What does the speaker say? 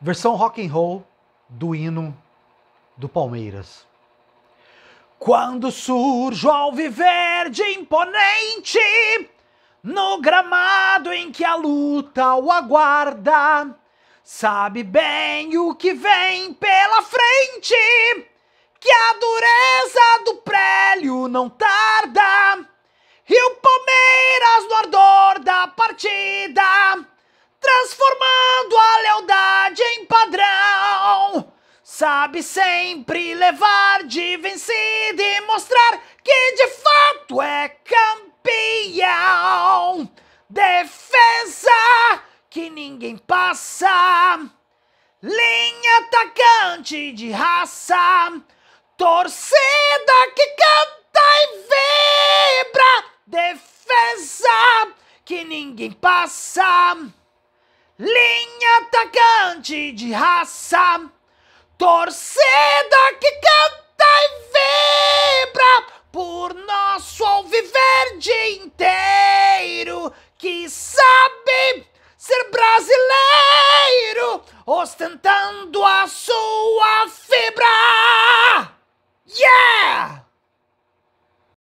versão rock and roll do hino do Palmeiras. Quando surjo ao viver de imponente, no gramado em que a luta o aguarda, sabe bem o que vem pela frente, que a dureza do prélio não tarda, e o Palmeiras no ardor da partida transforma Sabe sempre levar de vencido e mostrar que de fato é campeão. Defesa que ninguém passa. Linha atacante de raça. Torcida que canta e vibra. Defesa que ninguém passa. Linha atacante de raça. Torcida que canta e vibra por nosso alviverde inteiro que sabe ser brasileiro, ostentando a sua